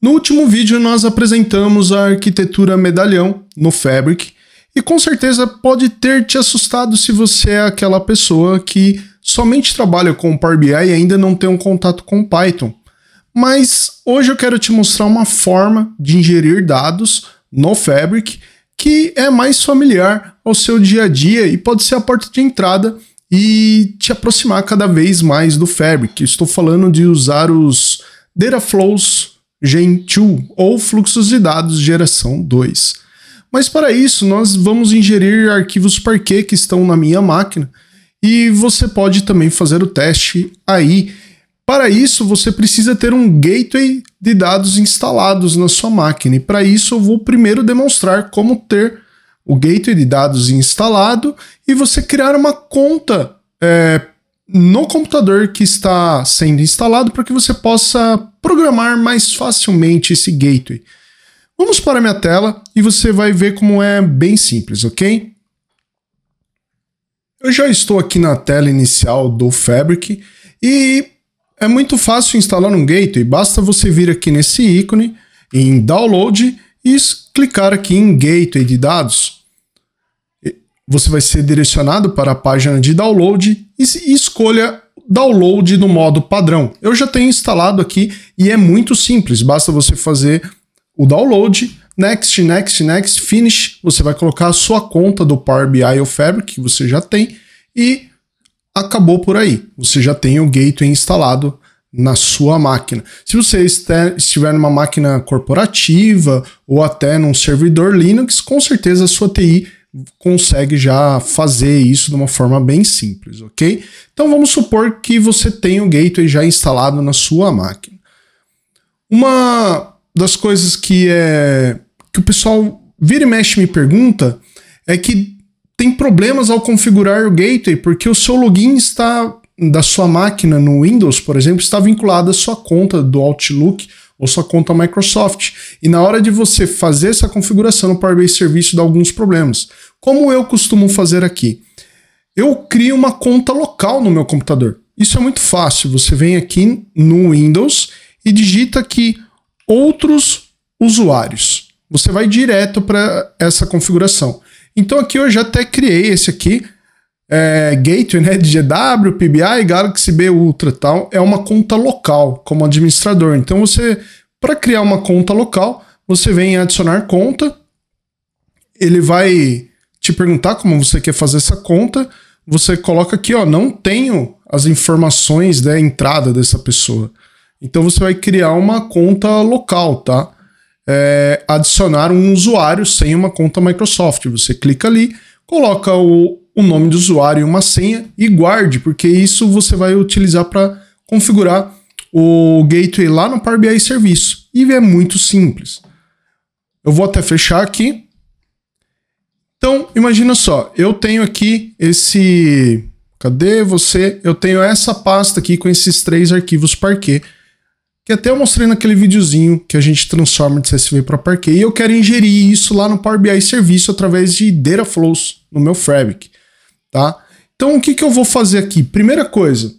No último vídeo nós apresentamos a arquitetura medalhão no Fabric e com certeza pode ter te assustado se você é aquela pessoa que somente trabalha com Power BI e ainda não tem um contato com Python. Mas hoje eu quero te mostrar uma forma de ingerir dados no Fabric que é mais familiar ao seu dia a dia e pode ser a porta de entrada e te aproximar cada vez mais do Fabric. Estou falando de usar os Data Flows Gen2 ou fluxos de dados geração 2. Mas para isso, nós vamos ingerir arquivos Parquet que estão na minha máquina e você pode também fazer o teste aí. Para isso, você precisa ter um gateway de dados instalados na sua máquina. E para isso, eu vou primeiro demonstrar como ter o gateway de dados instalado e você criar uma conta é, no computador que está sendo instalado para que você possa programar mais facilmente esse gateway. Vamos para a minha tela e você vai ver como é bem simples, ok? Eu já estou aqui na tela inicial do Fabric e é muito fácil instalar um gateway, basta você vir aqui nesse ícone em Download e clicar aqui em Gateway de dados. Você vai ser direcionado para a página de download e escolha download no modo padrão. Eu já tenho instalado aqui e é muito simples, basta você fazer o download, next, next, next, finish, você vai colocar a sua conta do Power BI ou Fabric que você já tem e acabou por aí. Você já tem o gateway instalado na sua máquina. Se você estiver numa máquina corporativa ou até num servidor Linux, com certeza a sua TI consegue já fazer isso de uma forma bem simples, ok? Então vamos supor que você tenha o gateway já instalado na sua máquina. Uma das coisas que é que o pessoal vira e mexe me pergunta é que tem problemas ao configurar o gateway porque o seu login está da sua máquina no Windows, por exemplo, está vinculado à sua conta do Outlook ou sua conta Microsoft. E na hora de você fazer essa configuração no Power BI Serviço dá alguns problemas. Como eu costumo fazer aqui? Eu crio uma conta local no meu computador. Isso é muito fácil. Você vem aqui no Windows e digita aqui outros usuários. Você vai direto para essa configuração. Então aqui eu já até criei esse aqui é, Gateway, né, GW, PBI, Galaxy B Ultra tal, é uma conta local como administrador. Então você, para criar uma conta local, você vem adicionar conta, ele vai te perguntar como você quer fazer essa conta, você coloca aqui, ó, não tenho as informações da entrada dessa pessoa. Então você vai criar uma conta local, tá? É, adicionar um usuário sem uma conta Microsoft. Você clica ali, coloca o, o nome do usuário e uma senha e guarde, porque isso você vai utilizar para configurar o gateway lá no Power BI serviço. E é muito simples. Eu vou até fechar aqui. Então, imagina só, eu tenho aqui esse Cadê você? Eu tenho essa pasta aqui com esses três arquivos Parquet, que até eu mostrei naquele videozinho que a gente transforma de CSV para Parquet, e eu quero ingerir isso lá no Power BI Serviço através de Data Flows no meu Fabric tá? Então o que, que eu vou fazer aqui? Primeira coisa,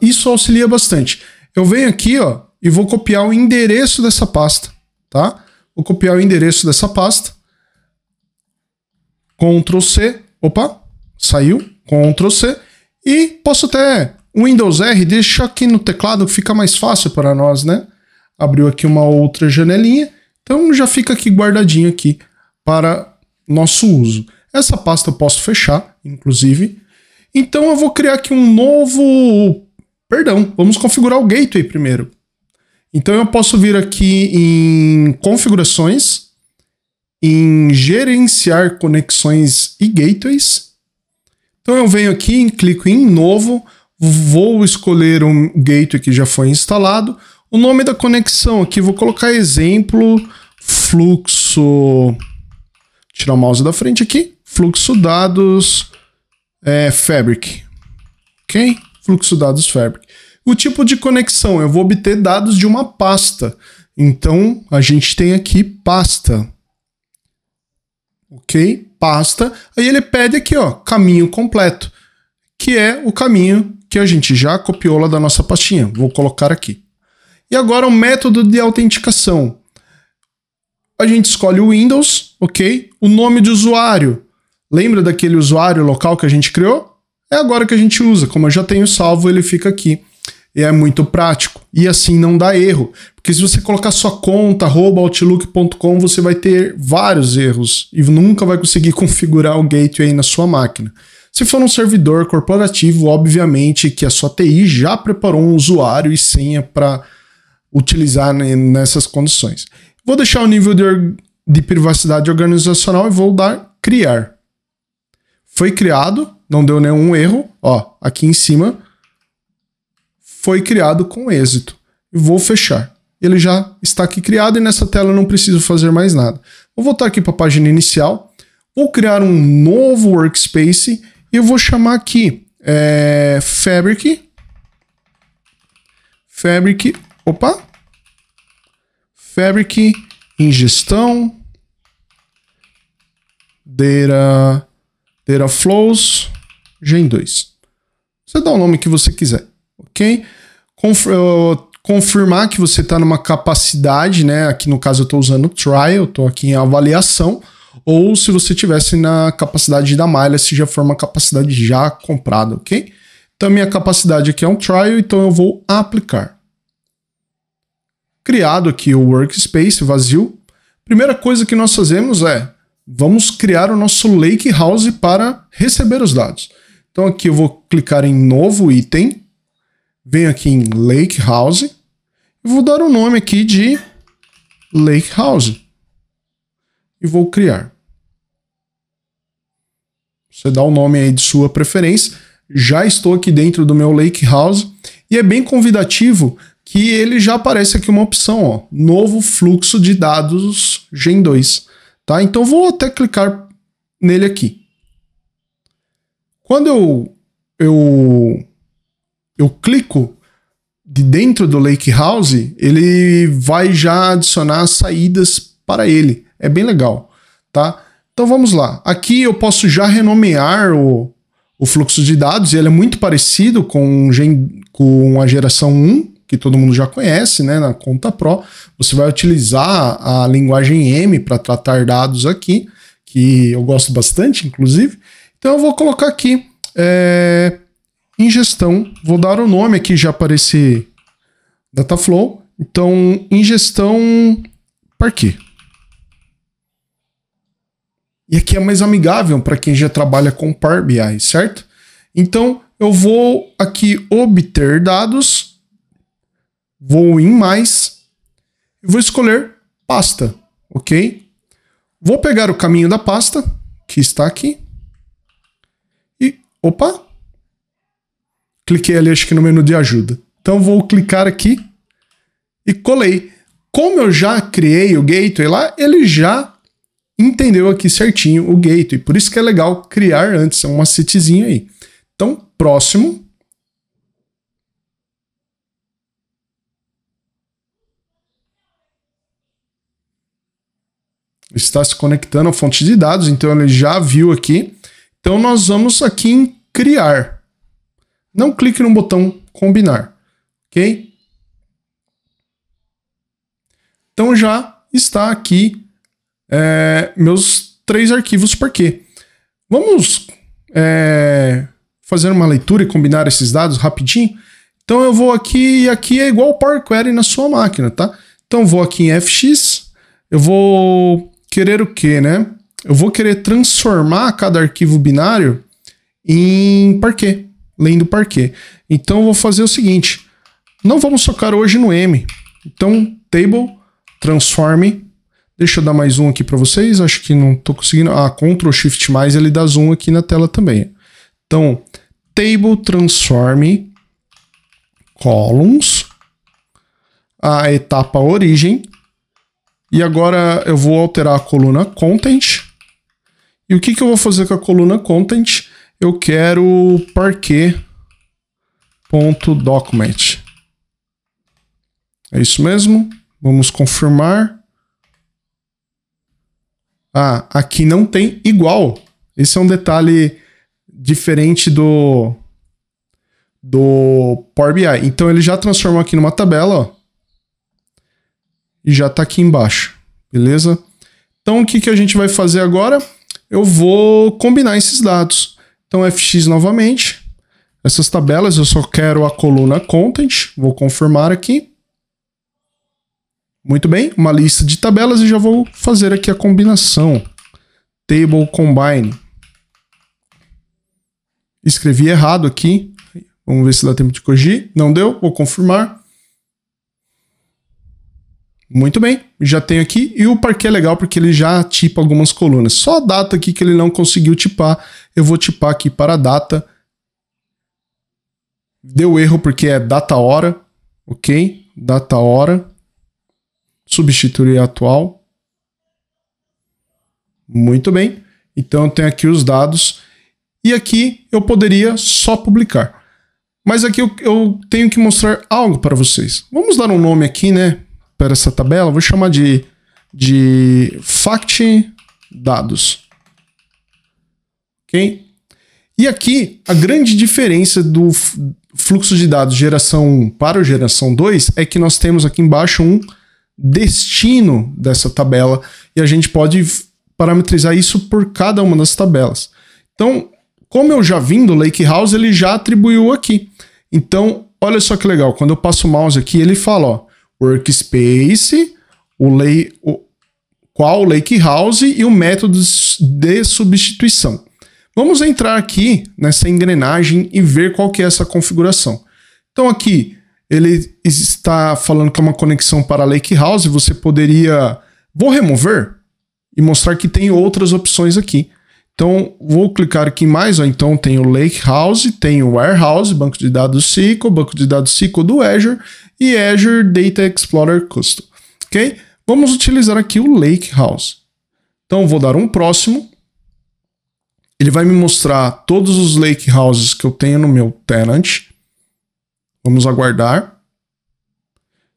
isso auxilia bastante. Eu venho aqui, ó, e vou copiar o endereço dessa pasta, tá? Vou copiar o endereço dessa pasta. Ctrl C, opa, saiu, Ctrl C, e posso até Windows R, deixa aqui no teclado, fica mais fácil para nós, né? Abriu aqui uma outra janelinha, então já fica aqui guardadinho aqui para nosso uso. Essa pasta eu posso fechar, inclusive. Então eu vou criar aqui um novo. Perdão, vamos configurar o gateway primeiro. Então eu posso vir aqui em configurações, em gerenciar conexões e gateways. Então eu venho aqui, clico em novo, vou escolher um gateway que já foi instalado. O nome da conexão aqui, vou colocar exemplo, fluxo, tirar o mouse da frente aqui, fluxo dados é, fabric. Ok? Fluxo dados fabric. O tipo de conexão, eu vou obter dados de uma pasta. Então, a gente tem aqui pasta. Ok? Pasta. Aí ele pede aqui, ó, caminho completo, que é o caminho que a gente já copiou lá da nossa pastinha. Vou colocar aqui. E agora o método de autenticação. A gente escolhe o Windows, ok? O nome de usuário, Lembra daquele usuário local que a gente criou? É agora que a gente usa. Como eu já tenho salvo, ele fica aqui. E é muito prático. E assim não dá erro. Porque se você colocar sua conta, outlook.com, você vai ter vários erros e nunca vai conseguir configurar o gateway na sua máquina. Se for um servidor corporativo, obviamente que a sua TI já preparou um usuário e senha para utilizar nessas condições. Vou deixar o nível de, de privacidade organizacional e vou dar criar. Foi criado, não deu nenhum erro, ó, aqui em cima. Foi criado com êxito. Vou fechar. Ele já está aqui criado e nessa tela eu não preciso fazer mais nada. Vou voltar aqui para a página inicial. Vou criar um novo workspace e eu vou chamar aqui é, Fabric. Fabric, opa. Fabric ingestão data Teraflows Gen 2. Você dá o nome que você quiser, ok? uh, confirmar que você está numa capacidade, né? Aqui no caso eu estou usando trial, estou aqui em avaliação. Ou se você tivesse na capacidade da malha, se já for uma capacidade já comprada, ok? Então minha capacidade aqui é um trial, então eu vou aplicar. Criado aqui o workspace vazio. Primeira coisa que nós fazemos é vamos criar o nosso lake house para receber os dados. Então aqui eu vou clicar em novo item, venho aqui em lake house, e vou dar o um nome aqui de lake house e vou criar. Você dá o nome aí de sua preferência. Já estou aqui dentro do meu lake house e é bem convidativo que ele já aparece aqui uma opção, ó, novo fluxo de dados Gen 2. Tá? Então vou até clicar nele aqui. Quando eu, eu, eu clico de dentro do Lake House, ele vai já adicionar saídas para ele. É bem legal. Tá? Então vamos lá. Aqui eu posso já renomear o, o fluxo de dados, ele é muito parecido com, com a geração 1, que todo mundo já conhece, né, na conta Pro, você vai utilizar a linguagem M para tratar dados aqui, que eu gosto bastante, inclusive. Então eu vou colocar aqui é, eh, ingestão, vou dar o nome aqui já para esse Dataflow. Então, ingestão Parquet. E aqui é mais amigável para quem já trabalha com Power BI, certo? Então, eu vou aqui obter dados Vou em mais. E vou escolher pasta, ok? Vou pegar o caminho da pasta, que está aqui. E, opa! Cliquei ali, acho que no menu de ajuda. Então vou clicar aqui e colei. Como eu já criei o gateway lá, ele já entendeu aqui certinho o gateway. Por isso que é legal criar antes é uma setezinha aí. Então, próximo. está se conectando à fonte de dados, então ele já viu aqui. Então nós vamos aqui em criar. Não clique no botão combinar, ok? Então já está aqui é, meus três arquivos por quê. Vamos é, fazer uma leitura e combinar esses dados rapidinho? Então eu vou aqui, e aqui é igual o Power Query na sua máquina, tá? Então vou aqui em FX, eu vou querer o quê, né? Eu vou querer transformar cada arquivo binário em parquet, lendo parquet. Então eu vou fazer o seguinte, não vamos focar hoje no M. Então, table, transform. Deixa eu dar mais um aqui para vocês, acho que não estou conseguindo. Ah, Ctrl Shift mais, ele dá zoom aqui na tela também. Então, table transform columns, a etapa origem, e agora eu vou alterar a coluna content. E o que, que eu vou fazer com a coluna content? Eu quero parquet.document. É isso mesmo? Vamos confirmar. Ah, aqui não tem igual. Esse é um detalhe diferente do do Power BI. Então ele já transformou aqui numa tabela, ó e já está aqui embaixo, beleza? Então o que, que a gente vai fazer agora? Eu vou combinar esses dados. Então FX novamente, essas tabelas eu só quero a coluna content, vou confirmar aqui. Muito bem, uma lista de tabelas e já vou fazer aqui a combinação. Table combine. Escrevi errado aqui. Vamos ver se dá tempo de corrigir. Não deu, vou confirmar. Muito bem, já tenho aqui. E o parquet é legal porque ele já tipa algumas colunas. Só a data aqui que ele não conseguiu tipar, eu vou tipar aqui para a data. Deu erro porque é data hora, ok? Data hora. Substituir atual. Muito bem. Então eu tenho aqui os dados. E aqui eu poderia só publicar. Mas aqui eu, eu tenho que mostrar algo para vocês. Vamos dar um nome aqui, né? para essa tabela, vou chamar de, de fact dados. Ok? E aqui, a grande diferença do fluxo de dados geração 1 para o geração 2 é que nós temos aqui embaixo um destino dessa tabela e a gente pode parametrizar isso por cada uma das tabelas. Então, como eu já vim do lake house ele já atribuiu aqui. Então, olha só que legal, quando eu passo o mouse aqui, ele fala, ó, workspace, o, lay, o qual lake house e o método de substituição. Vamos entrar aqui nessa engrenagem e ver qual que é essa configuração. Então aqui ele está falando que é uma conexão para lake house, você poderia vou remover e mostrar que tem outras opções aqui. Então, vou clicar aqui em mais, ó. então tem o Lake House, tem o Warehouse, banco de dados SQL, banco de dados SQL do Azure e Azure Data Explorer Custom, ok? Vamos utilizar aqui o Lake House. Então, vou dar um próximo. Ele vai me mostrar todos os Lake Houses que eu tenho no meu tenant. Vamos aguardar.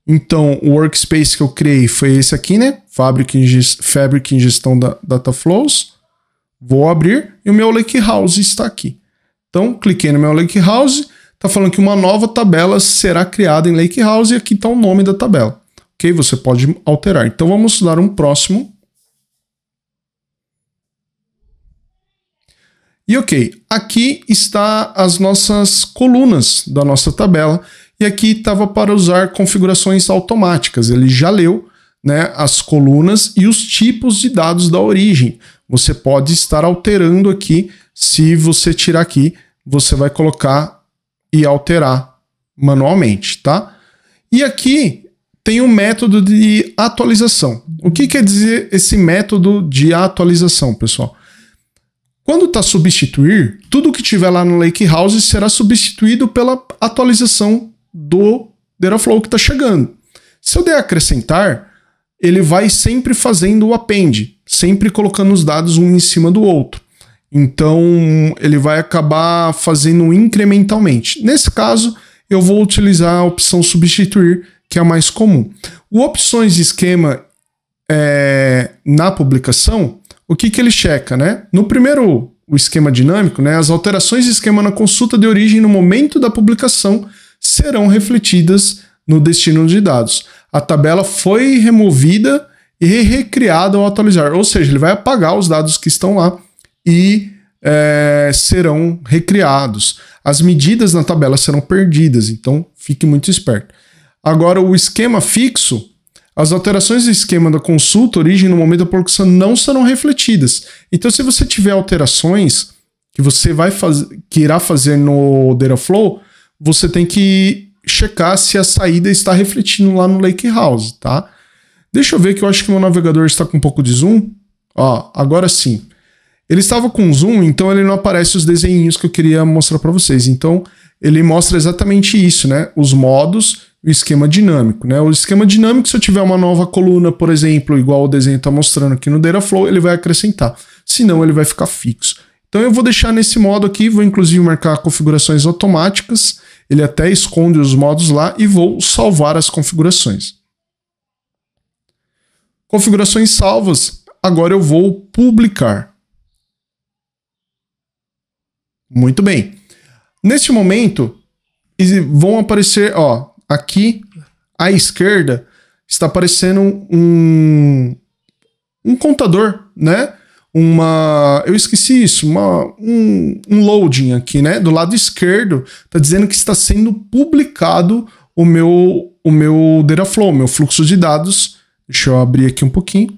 Então, o workspace que eu criei foi esse aqui, né? Fabric, Fabric Ingestão da Data Flows. Vou abrir e o meu Lake House está aqui. Então, cliquei no meu Lake House, está falando que uma nova tabela será criada em Lake House e aqui está o nome da tabela. Ok? Você pode alterar. Então, vamos dar um próximo. E ok, aqui está as nossas colunas da nossa tabela e aqui estava para usar configurações automáticas. Ele já leu né, as colunas e os tipos de dados da origem você pode estar alterando aqui. Se você tirar aqui, você vai colocar e alterar manualmente, tá? E aqui tem um método de atualização. O que quer dizer esse método de atualização, pessoal? Quando está substituir, tudo que tiver lá no Lake House será substituído pela atualização do Dataflow que está chegando. Se eu der acrescentar, ele vai sempre fazendo o append sempre colocando os dados um em cima do outro. Então, ele vai acabar fazendo incrementalmente. Nesse caso, eu vou utilizar a opção substituir, que é a mais comum. O opções de esquema é, na publicação, o que, que ele checa? Né? No primeiro, o esquema dinâmico, né, as alterações de esquema na consulta de origem no momento da publicação serão refletidas no destino de dados. A tabela foi removida e recriada ao atualizar. Ou seja, ele vai apagar os dados que estão lá e é, serão recriados. As medidas na tabela serão perdidas, então fique muito esperto. Agora, o esquema fixo, as alterações do esquema da consulta origem no momento da produção não serão refletidas. Então, se você tiver alterações que você vai que irá fazer no Dataflow, você tem que checar se a saída está refletindo lá no Lake House, tá? Deixa eu ver que eu acho que meu navegador está com um pouco de zoom. Ó, agora sim. Ele estava com zoom, então ele não aparece os desenhos que eu queria mostrar para vocês. Então, ele mostra exatamente isso, né? Os modos o esquema dinâmico, né? O esquema dinâmico, se eu tiver uma nova coluna, por exemplo, igual o desenho está mostrando aqui no Dataflow, ele vai acrescentar. Senão, ele vai ficar fixo. Então, eu vou deixar nesse modo aqui, vou inclusive marcar configurações automáticas, ele até esconde os modos lá e vou salvar as configurações configurações salvas. Agora eu vou publicar. Muito bem. Neste momento, vão aparecer, ó, aqui à esquerda está aparecendo um um contador, né? Uma, eu esqueci isso, uma, um, um loading aqui, né? Do lado esquerdo, está dizendo que está sendo publicado o meu o meu Dataflow, meu fluxo de dados Deixa eu abrir aqui um pouquinho.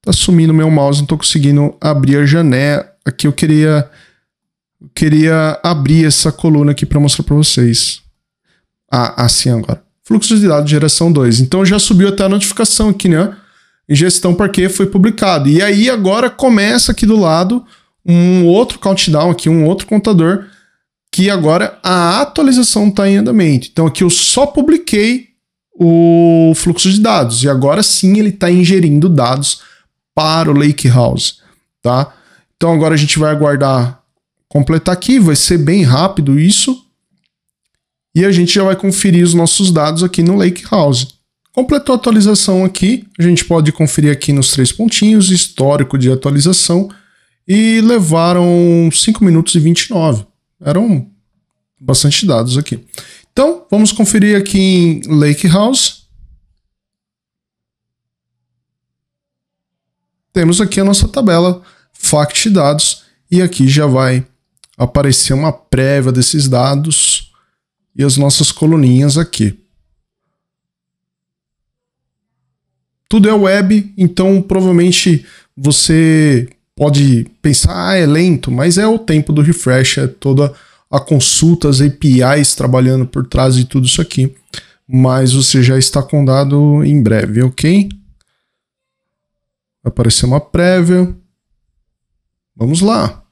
Tá sumindo meu mouse, não tô conseguindo abrir a janela. Aqui eu queria eu queria abrir essa coluna aqui para mostrar para vocês. Ah, assim agora. Fluxos de dados de geração 2. Então já subiu até a notificação aqui, né? Ingestão porque foi publicado. E aí agora começa aqui do lado um outro countdown aqui, um outro contador, que agora a atualização está em andamento. Então aqui eu só publiquei o fluxo de dados. E agora sim ele está ingerindo dados para o lake house, tá? Então agora a gente vai aguardar completar aqui, vai ser bem rápido isso. E a gente já vai conferir os nossos dados aqui no lake house. Completou a atualização aqui, a gente pode conferir aqui nos três pontinhos, histórico de atualização, e levaram 5 minutos e 29. Eram bastante dados aqui. Então, vamos conferir aqui em Lake House. Temos aqui a nossa tabela Fact Dados e aqui já vai aparecer uma prévia desses dados e as nossas coluninhas aqui. Tudo é web, então provavelmente você pode pensar, ah, é lento, mas é o tempo do refresh, é toda a consultas, APIs trabalhando por trás de tudo isso aqui. Mas você já está com dado em breve, ok? Vai aparecer uma prévia. Vamos lá.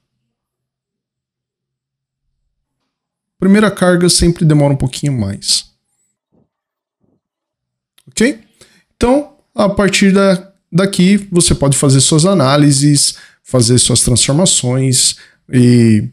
Primeira carga sempre demora um pouquinho mais. Ok? Então, a partir da, daqui, você pode fazer suas análises, fazer suas transformações e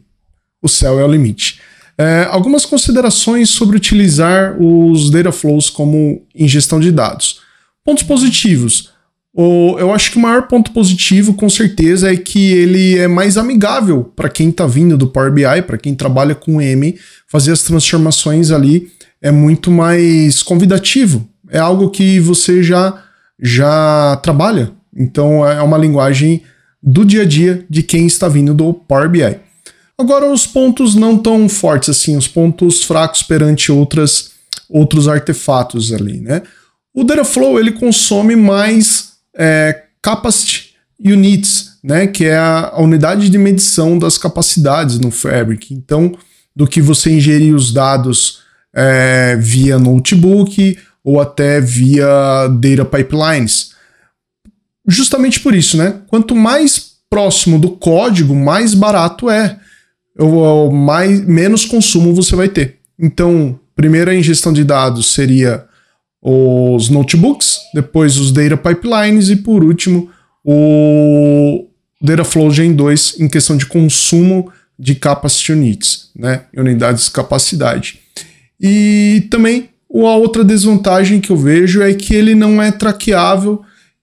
o céu é o limite. É, algumas considerações sobre utilizar os data flows como ingestão de dados. Pontos positivos. O, eu acho que o maior ponto positivo, com certeza, é que ele é mais amigável para quem está vindo do Power BI, para quem trabalha com M, fazer as transformações ali é muito mais convidativo. É algo que você já já trabalha. Então é uma linguagem do dia a dia de quem está vindo do Power BI. Agora, os pontos não tão fortes assim, os pontos fracos perante outras, outros artefatos ali, né? O Dataflow, ele consome mais é, Capacity Units, né? Que é a, a unidade de medição das capacidades no Fabric. Então, do que você ingerir os dados é, via notebook ou até via data pipelines. Justamente por isso, né? Quanto mais próximo do código, mais barato é eu, mais, menos consumo você vai ter. Então, primeiro a ingestão de dados seria os notebooks, depois os data pipelines e por último o Dataflow Gen 2 em questão de consumo de capacity units, né? unidades de capacidade. E também a outra desvantagem que eu vejo é que ele não é traqueável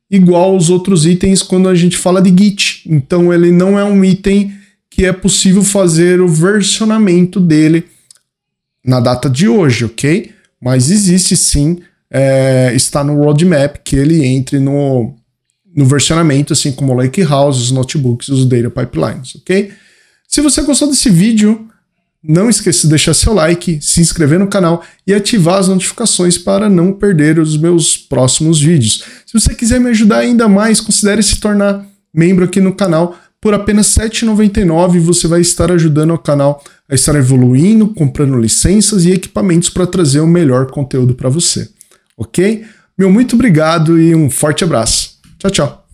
igual os outros itens quando a gente fala de Git. Então ele não é um item que é possível fazer o versionamento dele na data de hoje, ok? Mas existe sim, é, está no roadmap que ele entre no, no versionamento, assim como o Lake House, os notebooks, os data pipelines, ok? Se você gostou desse vídeo, não esqueça de deixar seu like, se inscrever no canal e ativar as notificações para não perder os meus próximos vídeos. Se você quiser me ajudar ainda mais, considere se tornar membro aqui no canal. Por apenas R$ 7,99 você vai estar ajudando o canal a estar evoluindo, comprando licenças e equipamentos para trazer o melhor conteúdo para você. Ok? Meu muito obrigado e um forte abraço. Tchau, tchau.